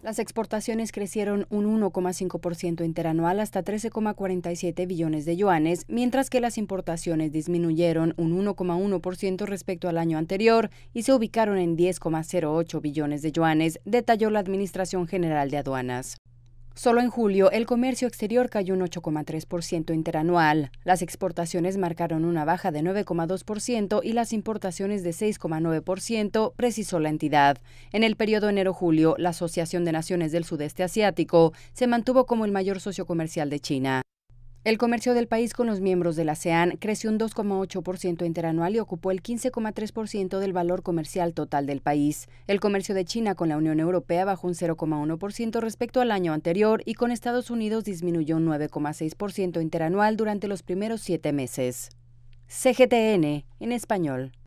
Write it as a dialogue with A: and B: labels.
A: Las exportaciones crecieron un 1,5% interanual hasta 13,47 billones de yuanes, mientras que las importaciones disminuyeron un 1,1% respecto al año anterior y se ubicaron en 10,08 billones de yuanes, detalló la Administración General de Aduanas. Solo en julio, el comercio exterior cayó un 8,3% interanual. Las exportaciones marcaron una baja de 9,2% y las importaciones de 6,9%, precisó la entidad. En el periodo enero-julio, la Asociación de Naciones del Sudeste Asiático se mantuvo como el mayor socio comercial de China. El comercio del país con los miembros de la ASEAN creció un 2,8% interanual y ocupó el 15,3% del valor comercial total del país. El comercio de China con la Unión Europea bajó un 0,1% respecto al año anterior y con Estados Unidos disminuyó un 9,6% interanual durante los primeros siete meses. CGTN, en español.